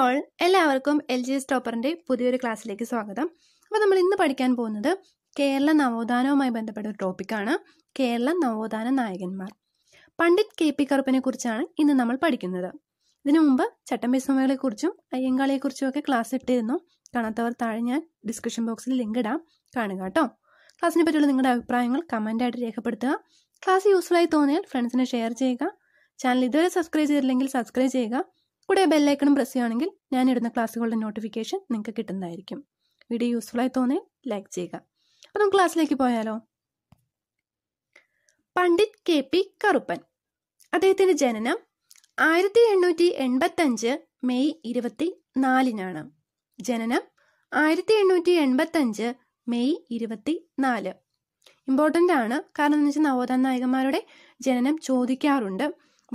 all എല്ലാവർക്കും L G S ടോപ്പറിൻ്റെ പുതിയൊരു ക്ലാസ്സിലേക്ക് സ്വാഗതം അപ്പോൾ നമ്മൾ ഇന്ന് പഠിക്കാൻ പോകുന്നത് കേരള നവോത്ഥാനവുമായി ബന്ധപ്പെട്ട ഒരു ടോപ്പിക്കാണ് കേരള നവോത്ഥാന നായകന്മാർ പണ്ഡിറ്റ് കെ പി കറുപ്പിനെ കുറിച്ചാണ് ഇന്ന് നമ്മൾ പഠിക്കുന്നത് ഇതിനു മുമ്പ് ചട്ടമ്പി സ്വാമികളെക്കുറിച്ചും അയ്യങ്കാളിയെക്കുറിച്ചും ഒക്കെ ക്ലാസ് ഇട്ടിരുന്നു കാണാത്തവർ താഴെ ഞാൻ ഡിസ്ക്രിപ്ഷൻ ബോക്സിൽ ലിങ്ക് ഇടാം കാണുക കേട്ടോ ക്ലാസ്സിനെ പറ്റിയുള്ള നിങ്ങളുടെ അഭിപ്രായങ്ങൾ കമൻ്റായിട്ട് രേഖപ്പെടുത്തുക ക്ലാസ് യൂസ്ഫുൾ ആയി തോന്നിയാൽ ഫ്രണ്ട്സിനെ ഷെയർ ചെയ്യുക ചാനൽ ഇതുവരെ സബ്സ്ക്രൈബ് ചെയ്തില്ലെങ്കിൽ സബ്സ്ക്രൈബ് ചെയ്യുക കൂടെ ബെല്ലൈക്കണം പ്രസ് ചെയ്യുകയാണെങ്കിൽ ഞാൻ ഇടുന്ന ക്ലാസ്സുകളുടെ നോട്ടിഫിക്കേഷൻ നിങ്ങൾക്ക് കിട്ടുന്നതായിരിക്കും വീഡിയോ യൂസ്ഫുൾ ആയി തോന്നിയാൽ ലൈക്ക് ചെയ്യുക അപ്പം നമുക്ക് ക്ലാസ്സിലേക്ക് പോയാലോ പണ്ഡിറ്റ് കെ പി കറുപ്പൻ അദ്ദേഹത്തിന്റെ ജനനം ആയിരത്തി എണ്ണൂറ്റി അഞ്ച് മെയ് ഇരുപത്തി നാലിനാണ് ജനനം ആയിരത്തി എണ്ണൂറ്റി അഞ്ച് മെയ് ഇരുപത്തി നാല് ഇമ്പോർട്ടൻ്റ് ആണ് കാരണം എന്താണെന്ന് വെച്ചാൽ നവോത്ഥാന നായകന്മാരുടെ ജനനം ചോദിക്കാറുണ്ട്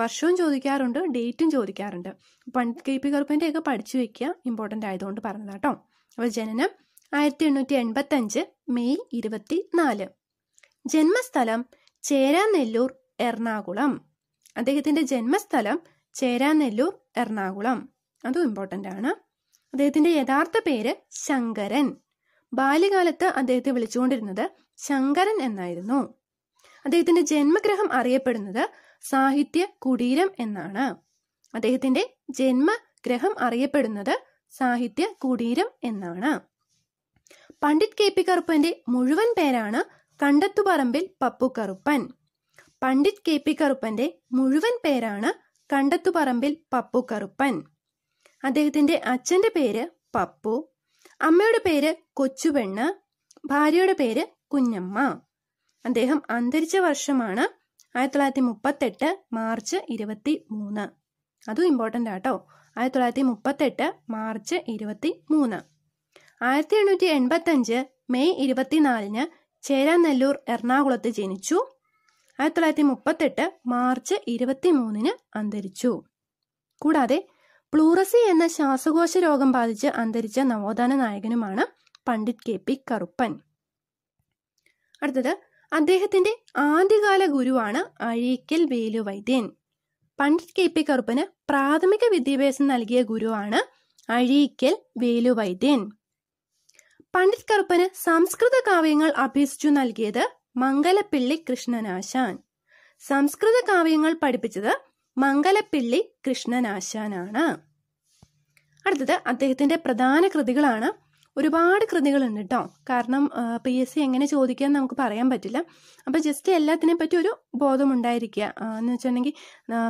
വർഷവും ചോദിക്കാറുണ്ട് ഡേറ്റും ചോദിക്കാറുണ്ട് പണ്ട് കെ പി കറുപ്പൻ്റെ ഒക്കെ പഠിച്ചു വെക്കുക ഇമ്പോർട്ടൻ്റ് ആയതുകൊണ്ട് പറഞ്ഞത് കേട്ടോ അപ്പോൾ ജനനം ആയിരത്തി എണ്ണൂറ്റി എൺപത്തഞ്ച് മെയ് ഇരുപത്തി നാല് ജന്മസ്ഥലം ചേരാനെല്ലൂർ എറണാകുളം അദ്ദേഹത്തിൻ്റെ ജന്മസ്ഥലം ചേരാനെല്ലൂർ എറണാകുളം അതും ഇമ്പോർട്ടൻ്റ് ആണ് അദ്ദേഹത്തിൻ്റെ യഥാർത്ഥ പേര് ശങ്കരൻ ബാല്യകാലത്ത് അദ്ദേഹത്തെ വിളിച്ചുകൊണ്ടിരുന്നത് ശങ്കരൻ എന്നായിരുന്നു അദ്ദേഹത്തിന്റെ ജന്മഗ്രഹം അറിയപ്പെടുന്നത് സാഹിത്യ കുടീരം എന്നാണ് അദ്ദേഹത്തിന്റെ ജന്മഗ്രഹം അറിയപ്പെടുന്നത് സാഹിത്യ കുടീരം എന്നാണ് പണ്ഡിറ്റ് കെ പി കറുപ്പന്റെ മുഴുവൻ പേരാണ് കണ്ടത്തുപറമ്പിൽ പപ്പു കറുപ്പൻ പണ്ഡിറ്റ് കെ പി കറുപ്പന്റെ മുഴുവൻ പേരാണ് കണ്ടത്തുപറമ്പിൽ പപ്പു കറുപ്പൻ അദ്ദേഹത്തിന്റെ അച്ഛന്റെ പേര് പപ്പു അമ്മയുടെ പേര് കൊച്ചുപെണ്ണ് ഭാര്യയുടെ പേര് കുഞ്ഞമ്മ അദ്ദേഹം അന്തരിച്ച വർഷമാണ് ആയിരത്തി തൊള്ളായിരത്തി മുപ്പത്തെട്ട് മാർച്ച് ഇരുപത്തി മൂന്ന് അതും ഇമ്പോർട്ടൻ്റ് ആട്ടോ ആയിരത്തി തൊള്ളായിരത്തി മുപ്പത്തെട്ട് മാർച്ച് ഇരുപത്തി മൂന്ന് ആയിരത്തി എണ്ണൂറ്റി എൺപത്തഞ്ച് മെയ് ഇരുപത്തിനാലിന് ചേരാനെല്ലൂർ എറണാകുളത്ത് ജനിച്ചു ആയിരത്തി തൊള്ളായിരത്തി മുപ്പത്തെട്ട് മാർച്ച് ഇരുപത്തി മൂന്നിന് അന്തരിച്ചു കൂടാതെ പ്ലൂറസി എന്ന ശ്വാസകോശ രോഗം ബാധിച്ച് അന്തരിച്ച നവോത്ഥാന നായകനുമാണ് പണ്ഡിറ്റ് കെ പി കറുപ്പൻ അടുത്തത് അദ്ദേഹത്തിന്റെ ആദ്യകാല ഗുരുവാണ് അഴീക്കൽ വേലുവൈദ്യൻ പണ്ഡിറ്റ് കെ പി കറുപ്പന് പ്രാഥമിക വിദ്യാഭ്യാസം നൽകിയ ഗുരുവാണ് അഴീക്കൽ വേലുവൈദ്യൻ പണ്ഡിറ്റ് കറുപ്പന് സംസ്കൃത കാവ്യങ്ങൾ അഭ്യസിച്ചു നൽകിയത് മംഗലപ്പിള്ളി കൃഷ്ണനാശാൻ സംസ്കൃത കാവ്യങ്ങൾ പഠിപ്പിച്ചത് മംഗലപ്പിള്ളി കൃഷ്ണനാശാനാണ് അടുത്തത് അദ്ദേഹത്തിന്റെ പ്രധാന കൃതികളാണ് ഒരുപാട് കൃതികളുണ്ട് കേട്ടോ കാരണം പി എസ് സി എങ്ങനെ ചോദിക്കാൻ നമുക്ക് പറയാൻ പറ്റില്ല അപ്പോൾ ജസ്റ്റ് എല്ലാത്തിനെ പറ്റി ഒരു ബോധമുണ്ടായിരിക്കുക എന്ന് വെച്ചിട്ടുണ്ടെങ്കിൽ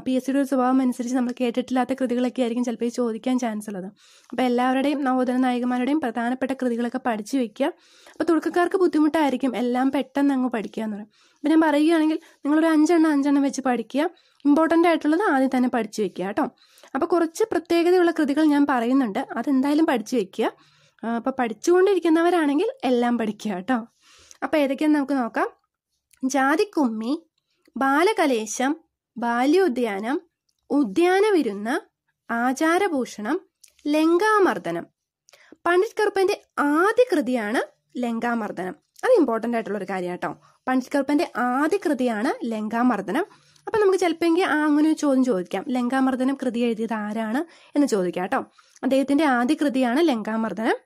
പി എസ് സിയുടെ ഒരു സ്വഭാവം അനുസരിച്ച് നമ്മൾ കേട്ടിട്ടില്ലാത്ത കൃതികളൊക്കെ ആയിരിക്കും ചിലപ്പോൾ ഈ ചോദിക്കാൻ ചാൻസ് ഉള്ളത് അപ്പോൾ എല്ലാവരുടെയും നവോദന നായകന്മാരുടെയും പ്രധാനപ്പെട്ട കൃതികളൊക്കെ പഠിച്ചു വെക്കുക അപ്പോൾ തുടക്കക്കാർക്ക് ബുദ്ധിമുട്ടായിരിക്കും എല്ലാം പെട്ടെന്ന് അങ്ങ് പഠിക്കുക എന്ന് പറയും അപ്പം ഞാൻ പറയുകയാണെങ്കിൽ നിങ്ങളൊരു അഞ്ചെണ്ണം അഞ്ചെണ്ണം വെച്ച് പഠിക്കുക ഇമ്പോർട്ടൻ്റ് ആയിട്ടുള്ളത് ആദ്യം തന്നെ പഠിച്ചു വെക്കുക കേട്ടോ അപ്പോൾ കുറച്ച് പ്രത്യേകതയുള്ള കൃതികൾ ഞാൻ പറയുന്നുണ്ട് അതെന്തായാലും പഠിച്ചു വെക്കുക അപ്പോൾ പഠിച്ചുകൊണ്ടിരിക്കുന്നവരാണെങ്കിൽ എല്ലാം പഠിക്കുക കേട്ടോ അപ്പോൾ ഏതൊക്കെയാന്ന് നമുക്ക് നോക്കാം ജാതിക്കുമ്മി ബാലകലേശം ബാല്യോദ്യാനം ഉദ്യാന ആചാരഭൂഷണം ലങ്കാമർദ്ദനം പണ്ഡിറ്റ് കറുപ്പന്റെ ആദ്യ കൃതിയാണ് ലങ്കാമർദ്ദനം അത് ഇമ്പോർട്ടൻ്റ് ആയിട്ടുള്ള ഒരു കാര്യം കേട്ടോ പണ്ഡിറ്റ് കറുപ്പന്റെ ആദ്യ കൃതിയാണ് ലങ്കാമർദ്ദനം അപ്പം നമുക്ക് ചിലപ്പോഴെങ്കിൽ ആ അങ്ങനെ ഒരു ചോദ്യം ചോദിക്കാം ലങ്കാമർദ്ദനം കൃതി എഴുതിയത് ആരാണ് എന്ന് ചോദിക്കാം കേട്ടോ അദ്ദേഹത്തിന്റെ ആദ്യ കൃതിയാണ് ലങ്കാമർദ്ദനം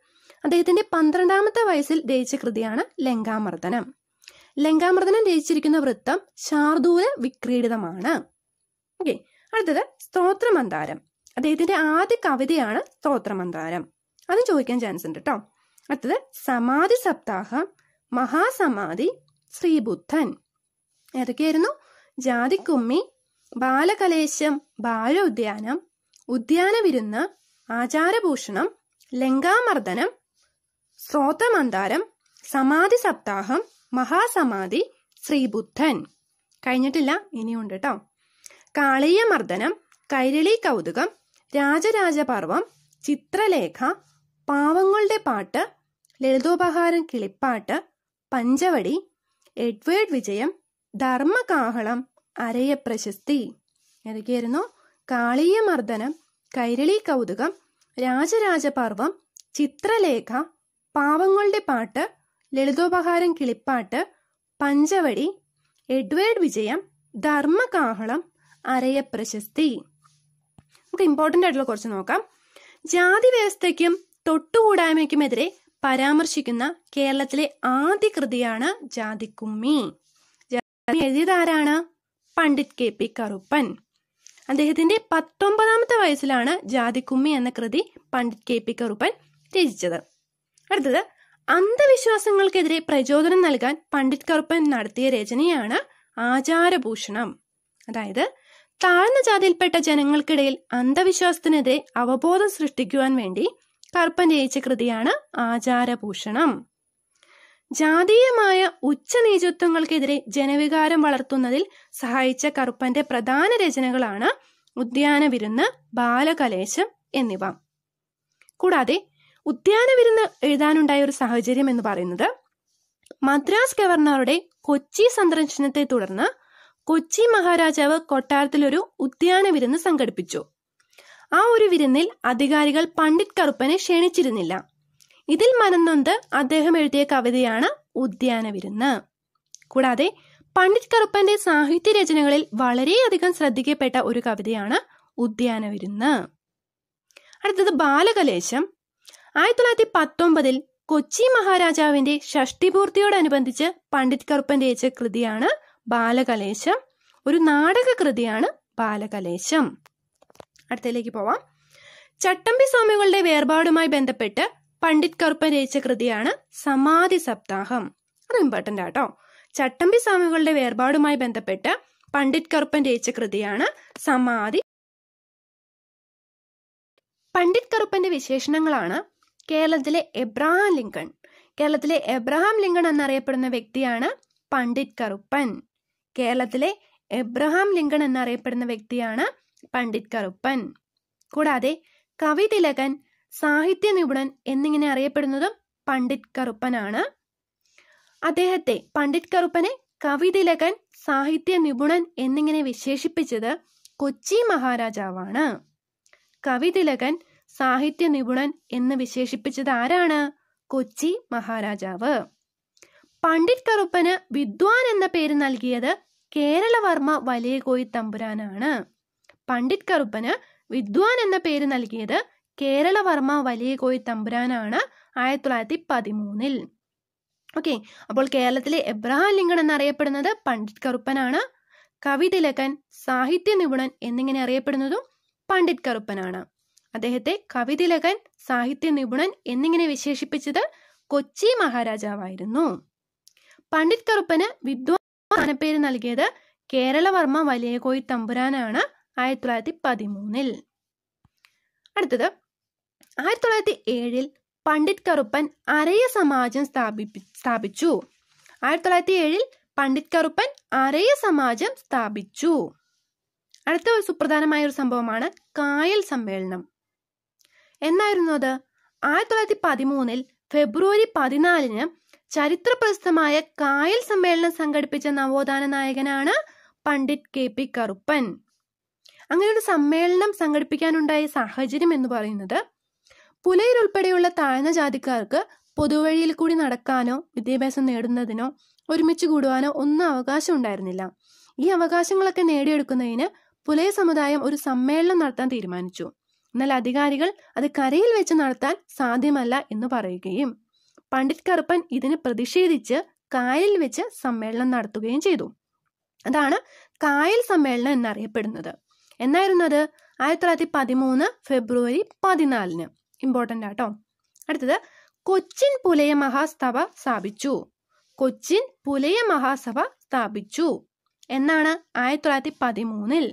അദ്ദേഹത്തിന്റെ പന്ത്രണ്ടാമത്തെ വയസ്സിൽ രചിച്ച കൃതിയാണ് ലങ്കാമർദ്ദനം ലങ്കാമർദ്ദനം രചിച്ചിരിക്കുന്ന വൃത്തം ശാർദൂല വിക്രീഡിതമാണ് ഓക്കെ അടുത്തത് സ്തോത്രമന്താരം അദ്ദേഹത്തിന്റെ ആദ്യ കവിതയാണ് സ്തോത്രമന്താരം അതും ചോദിക്കാൻ ചാൻസ് ഉണ്ട് കേട്ടോ അടുത്തത് സമാധി സപ്താഹം മഹാസമാധി ശ്രീബുദ്ധൻ ഏതൊക്കെയായിരുന്നു ജാതിക്കുമ്മി ബാലകലേശം ബാലോദ്യാനം ഉദ്യാനവിരുന്ന് ആചാരഭൂഷണം ലങ്കാമർദ്ദനം സ്വാതമന്താരം സമാധി സപ്താഹം മഹാസമാധി ശ്രീബുദ്ധൻ കഴിഞ്ഞിട്ടില്ല ഇനിയുണ്ട് കേട്ടോ കാളീയ മർദ്ദനം കൈരളി കൗതുകം രാജരാജപർവം ചിത്രലേഖ പാവങ്ങളുടെ പാട്ട് ലളിതോപഹാരം കിളിപ്പാട്ട് പഞ്ചവടി എഡ്വേർഡ് വിജയം ധർമ്മകാഹളം അരയ പ്രശസ്തി ഏതൊക്കെയായിരുന്നു കാളീയ മർദ്ദനം കൈരളി കൗതുകം രാജരാജപർവം ചിത്രലേഖ പാവങ്ങളുടെ പാട്ട് ലളിതോപഹാരം കിളിപ്പാട്ട് പഞ്ചവടി എഡ്വേർഡ് വിജയം ധർമ്മകാഹളം അരയ പ്രശസ്തി നമുക്ക് ഇമ്പോർട്ടൻ്റ് ആയിട്ടുള്ള കുറച്ച് നോക്കാം ജാതി വ്യവസ്ഥയ്ക്കും തൊട്ടുകൂടായ്മയ്ക്കുമെതിരെ പരാമർശിക്കുന്ന കേരളത്തിലെ ആദ്യ കൃതിയാണ് ജാതിക്കുമ്മി എഴുതിയതാരാണ് പണ്ഡിറ്റ് കെ പി കറുപ്പൻ അദ്ദേഹത്തിന്റെ പത്തൊമ്പതാമത്തെ വയസ്സിലാണ് ജാതിക്കുമ്മി എന്ന കൃതി പണ്ഡിറ്റ് കെ പി കറുപ്പൻ രചിച്ചത് അടുത്തത് അന്ധവിശ്വാസങ്ങൾക്കെതിരെ പ്രചോദനം നൽകാൻ പണ്ഡിറ്റ് കറുപ്പൻ നടത്തിയ രചനയാണ് ആചാരഭൂഷണം അതായത് താഴ്ന്ന ജാതിയിൽപ്പെട്ട ജനങ്ങൾക്കിടയിൽ അന്ധവിശ്വാസത്തിനെതിരെ അവബോധം സൃഷ്ടിക്കുവാൻ വേണ്ടി കറുപ്പൻ രചിച്ച കൃതിയാണ് ആചാരഭൂഷണം ജാതീയമായ ഉച്ചനീചത്വങ്ങൾക്കെതിരെ ജനവികാരം വളർത്തുന്നതിൽ സഹായിച്ച കറുപ്പന്റെ പ്രധാന രചനകളാണ് ഉദ്യാന വിരുന്ന് ബാലകലേശം എന്നിവ കൂടാതെ ഉദ്യാന വിരുന്ന് എഴുതാനുണ്ടായ ഒരു സാഹചര്യം എന്ന് പറയുന്നത് മദ്രാസ് ഗവർണറുടെ കൊച്ചി സന്ദർശനത്തെ തുടർന്ന് കൊച്ചി മഹാരാജാവ് കൊട്ടാരത്തിൽ ഒരു ഉദ്യാന വിരുന്ന് സംഘടിപ്പിച്ചു ആ ഒരു വിരുന്നിൽ അധികാരികൾ പണ്ഡിറ്റ് കറുപ്പനെ ക്ഷണിച്ചിരുന്നില്ല ഇതിൽ മനന്നൊന്ത് അദ്ദേഹം എഴുതിയ കവിതയാണ് ഉദ്യാന വിരുന്ന് കൂടാതെ പണ്ഡിറ്റ് കറുപ്പന്റെ സാഹിത്യ രചനകളിൽ വളരെയധികം ശ്രദ്ധിക്കപ്പെട്ട ഒരു കവിതയാണ് ഉദ്യാന വിരുന്ന് അടുത്തത് ബാലകലേശം ആയിരത്തി തൊള്ളായിരത്തി പത്തൊമ്പതിൽ കൊച്ചി മഹാരാജാവിന്റെ ഷഷ്ടിപൂർത്തിയോടനുബന്ധിച്ച് പണ്ഡിറ്റ് കറുപ്പന്റെ രചിച്ച കൃതിയാണ് ബാലകലേശം ഒരു നാടക കൃതിയാണ് ബാലകലേശം അടുത്തതിലേക്ക് പോവാം ചട്ടമ്പി സ്വാമികളുടെ വേർപാടുമായി ബന്ധപ്പെട്ട് പണ്ഡിറ്റ് കറുപ്പൻ രചിച്ച കൃതിയാണ് സമാധി സപ്താഹം അത് ഇമ്പോർട്ടന്റ് ആട്ടോ ചട്ടമ്പി സ്വാമികളുടെ വേർപാടുമായി ബന്ധപ്പെട്ട് പണ്ഡിറ്റ് കറുപ്പൻ രചിച്ച കൃതിയാണ് സമാധി പണ്ഡിറ്റ് കറുപ്പന്റെ വിശേഷണങ്ങളാണ് കേരളത്തിലെ എബ്രഹാം ലിങ്കൺ കേരളത്തിലെ എബ്രഹാം ലിങ്കൺ എന്നറിയപ്പെടുന്ന വ്യക്തിയാണ് പണ്ഡിറ്റ് കറുപ്പൻ കേരളത്തിലെ എബ്രഹാം ലിങ്കൺ എന്നറിയപ്പെടുന്ന വ്യക്തിയാണ് പണ്ഡിറ്റ് കറുപ്പൻ കൂടാതെ കവി തിലകൻ സാഹിത്യ നിപുണൻ എന്നിങ്ങനെ അറിയപ്പെടുന്നതും പണ്ഡിറ്റ് കറുപ്പനാണ് അദ്ദേഹത്തെ പണ്ഡിറ്റ് കറുപ്പനെ കവി തിലകൻ സാഹിത്യ നിപുണൻ എന്നിങ്ങനെ വിശേഷിപ്പിച്ചത് കൊച്ചി മഹാരാജാവാണ് കവി തിലകൻ സാഹിത്യ നിപുണൻ എന്ന് വിശേഷിപ്പിച്ചത് ആരാണ് കൊച്ചി മഹാരാജാവ് പണ്ഡിറ്റ് കറുപ്പന് വിദ്വാൻ എന്ന പേര് നൽകിയത് കേരളവർമ്മ വലിയ കോയി തമ്പുരാനാണ് പണ്ഡിറ്റ് കറുപ്പന് വിദ്വാൻ എന്ന പേര് നൽകിയത് കേരളവർമ്മ വലിയ കോയി തമ്പുരാനാണ് ആയിരത്തി തൊള്ളായിരത്തി പതിമൂന്നിൽ ഓക്കെ അപ്പോൾ കേരളത്തിലെ എബ്രഹാം ലിങ്കൺ എന്നറിയപ്പെടുന്നത് പണ്ഡിറ്റ് കറുപ്പനാണ് കവിതിലകൻ സാഹിത്യ നിപുണൻ എന്നിങ്ങനെ അറിയപ്പെടുന്നതും പണ്ഡിറ്റ് കറുപ്പനാണ് അദ്ദേഹത്തെ കവിതിലകൻ സാഹിത്യ നിപുണൻ എന്നിങ്ങനെ വിശേഷിപ്പിച്ചത് കൊച്ചി മഹാരാജാവായിരുന്നു പണ്ഡിറ്റ് കറുപ്പന് വിദ്വാനപ്പേര് പേര് നൽകിയത് കേരളവർമ്മ വലിയകോയി തമ്പുരാനാണ് ആയിരത്തി തൊള്ളായിരത്തി പതിമൂന്നിൽ അടുത്തത് ആയിരത്തി തൊള്ളായിരത്തി ഏഴിൽ പണ്ഡിറ്റ് കറുപ്പൻ അരയ സമാജം സ്ഥാപിപ്പി സ്ഥാപിച്ചു ആയിരത്തി തൊള്ളായിരത്തി ഏഴിൽ പണ്ഡിറ്റ് കറുപ്പൻ അരയ സമാജം സ്ഥാപിച്ചു അടുത്ത ഒരു സുപ്രധാനമായ ഒരു സംഭവമാണ് കായൽ സമ്മേളനം എന്നായിരുന്നു അത് ആയിരത്തി തൊള്ളായിരത്തി പതിമൂന്നിൽ ഫെബ്രുവരി പതിനാലിന് ചരിത്ര പ്രസിദ്ധമായ കായൽ സമ്മേളനം സംഘടിപ്പിച്ച നവോത്ഥാന നായകനാണ് പണ്ഡിറ്റ് കെ പി കറുപ്പൻ അങ്ങനെ ഒരു സമ്മേളനം സംഘടിപ്പിക്കാനുണ്ടായ സാഹചര്യം എന്ന് പറയുന്നത് പുലയിലുൾപ്പെടെയുള്ള താഴ്ന്ന ജാതിക്കാർക്ക് പൊതുവഴിയിൽ കൂടി നടക്കാനോ വിദ്യാഭ്യാസം നേടുന്നതിനോ ഒരുമിച്ച് കൂടുവാനോ ഒന്നും അവകാശം ഉണ്ടായിരുന്നില്ല ഈ അവകാശങ്ങളൊക്കെ നേടിയെടുക്കുന്നതിന് പുലയ സമുദായം ഒരു സമ്മേളനം നടത്താൻ തീരുമാനിച്ചു എന്നാൽ അധികാരികൾ അത് കരയിൽ വെച്ച് നടത്താൻ സാധ്യമല്ല എന്ന് പറയുകയും പണ്ഡിറ്റ് കറുപ്പൻ ഇതിന് പ്രതിഷേധിച്ച് കായലിൽ വെച്ച് സമ്മേളനം നടത്തുകയും ചെയ്തു അതാണ് കായൽ സമ്മേളനം എന്നറിയപ്പെടുന്നത് എന്നായിരുന്നത് ആയിരത്തി തൊള്ളായിരത്തി പതിമൂന്ന് ഫെബ്രുവരി പതിനാലിന് ഇമ്പോർട്ടൻ്റ് ആട്ടോ അടുത്തത് കൊച്ചിൻ പുലയ മഹാസഭ സ്ഥാപിച്ചു കൊച്ചിൻ പുലയ മഹാസഭ സ്ഥാപിച്ചു എന്നാണ് ആയിരത്തി തൊള്ളായിരത്തി പതിമൂന്നിൽ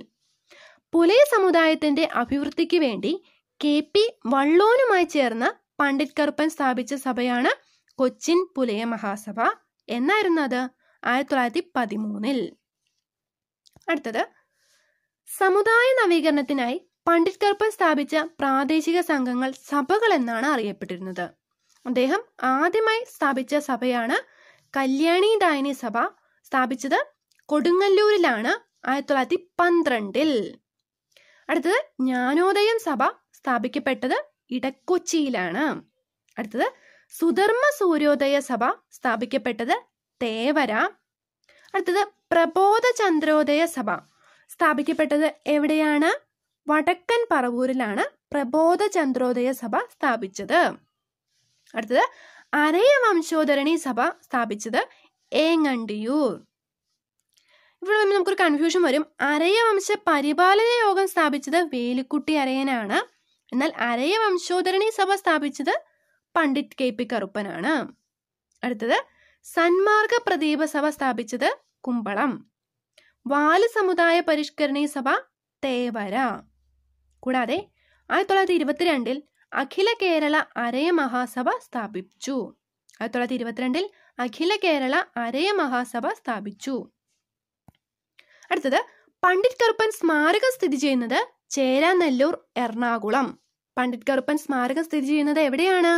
പുലയ സമുദായത്തിന്റെ അഭിവൃദ്ധിക്ക് വേണ്ടി കെ പി വള്ളോനുമായി ചേർന്ന പണ്ഡിറ്റ് കറുപ്പൻ സ്ഥാപിച്ച സഭയാണ് കൊച്ചിൻ പുലയ മഹാസഭ എന്നായിരുന്നത് ആയിരത്തി തൊള്ളായിരത്തി പതിമൂന്നിൽ അടുത്തത് സമുദായ നവീകരണത്തിനായി പണ്ഡിറ്റ് കറുപ്പൻ സ്ഥാപിച്ച പ്രാദേശിക സംഘങ്ങൾ സഭകൾ എന്നാണ് അറിയപ്പെട്ടിരുന്നത് അദ്ദേഹം ആദ്യമായി സ്ഥാപിച്ച സഭയാണ് കല്യാണി ദായനി സഭ സ്ഥാപിച്ചത് കൊടുങ്ങല്ലൂരിലാണ് ആയിരത്തി തൊള്ളായിരത്തി പന്ത്രണ്ടിൽ അടുത്തത് ജ്ഞാനോദയം സഭ സ്ഥാപിക്കപ്പെട്ടത് ഇടക്കൊച്ചിയിലാണ് അടുത്തത് സുധർമ്മ സൂര്യോദയ സഭ സ്ഥാപിക്കപ്പെട്ടത് തേവര അടുത്തത് പ്രബോധ ചന്ദ്രോദയ സഭ സ്ഥാപിക്കപ്പെട്ടത് എവിടെയാണ് വടക്കൻ പറവൂരിലാണ് പ്രബോധ ചന്ദ്രോദയ സഭ സ്ഥാപിച്ചത് അടുത്തത് അരയ വംശോധരണി സഭ സ്ഥാപിച്ചത് ഏങ്ങണ്ടിയൂർ ഇവിടെ നമുക്കൊരു കൺഫ്യൂഷൻ വരും അരയ വംശ പരിപാലന യോഗം സ്ഥാപിച്ചത് വേലിക്കുട്ടി അരയനാണ് എന്നാൽ അരയ വംശോധരണി സഭ സ്ഥാപിച്ചത് പണ്ഡിറ്റ് കെ പി കറുപ്പനാണ് അടുത്തത് സന്മാർഗ പ്രദീപ സഭ സ്ഥാപിച്ചത് കുമ്പളം വാല് സമുദായ പരിഷ്കരണി സഭ തേവര കൂടാതെ ആയിരത്തി തൊള്ളായിരത്തി ഇരുപത്തിരണ്ടിൽ അഖില കേരള അരയ മഹാസഭ സ്ഥാപിച്ചു ആയിരത്തി തൊള്ളായിരത്തി ഇരുപത്തിരണ്ടിൽ അഖില കേരള അരയ മഹാസഭ സ്ഥാപിച്ചു അടുത്തത് പണ്ഡിറ്റ് കറുപ്പൻ സ്മാരകം സ്ഥിതി ചെയ്യുന്നത് ചേരാനെല്ലൂർ എറണാകുളം പണ്ഡിറ്റ് കറുപ്പൻ സ്മാരകം സ്ഥിതി ചെയ്യുന്നത് എവിടെയാണ്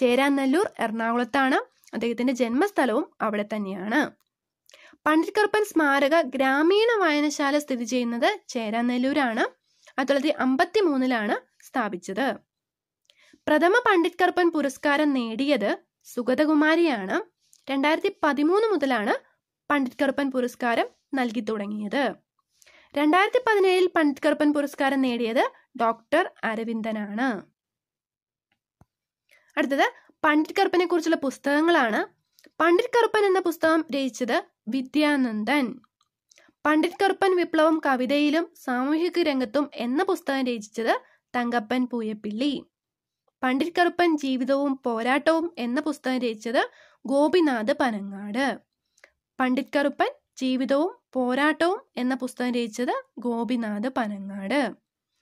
ചേരാനെല്ലൂർ എറണാകുളത്താണ് അദ്ദേഹത്തിന്റെ ജന്മസ്ഥലവും അവിടെ തന്നെയാണ് പണ്ഡിറ്റ് കറുപ്പൻ സ്മാരക ഗ്രാമീണ വായനശാല സ്ഥിതി ചെയ്യുന്നത് ചേരാനെല്ലൂരാണ് ആയിരത്തി തൊള്ളായിരത്തി അമ്പത്തി മൂന്നിലാണ് സ്ഥാപിച്ചത് പ്രഥമ പണ്ഡിറ്റ് കറുപ്പൻ പുരസ്കാരം നേടിയത് സുഗതകുമാരിയാണ് രണ്ടായിരത്തി പതിമൂന്ന് മുതലാണ് പണ്ഡിറ്റ് കറുപ്പൻ പുരസ്കാരം നൽകി തുടങ്ങിയത് രണ്ടായിരത്തി പതിനേഴിൽ പണ്ഡിറ്റ് കറുപ്പൻ പുരസ്കാരം നേടിയത് ഡോക്ടർ അരവിന്ദനാണ് അടുത്തത് പണ്ഡിറ്റ് കറുപ്പനെ കുറിച്ചുള്ള പുസ്തകങ്ങളാണ് പണ്ഡിറ്റ് കറുപ്പൻ എന്ന പുസ്തകം രചിച്ചത് വിദ്യാനന്ദൻ പണ്ഡിറ്റ് കറുപ്പൻ വിപ്ലവം കവിതയിലും സാമൂഹിക രംഗത്തും എന്ന പുസ്തകം രചിച്ചത് തങ്കപ്പൻ പൂയപ്പിള്ളി പണ്ഡിറ്റ് കറുപ്പൻ ജീവിതവും പോരാട്ടവും എന്ന പുസ്തകം രചിച്ചത് ഗോപിനാഥ് പനങ്ങാട് പണ്ഡിറ്റ് കറുപ്പൻ ജീവിതവും പോരാട്ടവും എന്ന പുസ്തകം രചിച്ചത് ഗോപിനാഥ് പനങ്ങാട്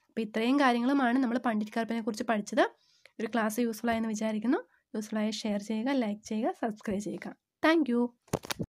അപ്പം ഇത്രയും കാര്യങ്ങളുമാണ് നമ്മൾ പണ്ഡിറ്റ് കാർപ്പിനെ കുറിച്ച് പഠിച്ചത് ഒരു ക്ലാസ് യൂസ്ഫുൾ ആയെന്ന് വിചാരിക്കുന്നു യൂസ്ഫുൾ ആയി ഷെയർ ചെയ്യുക ലൈക്ക് ചെയ്യുക സബ്സ്ക്രൈബ് ചെയ്യുക താങ്ക്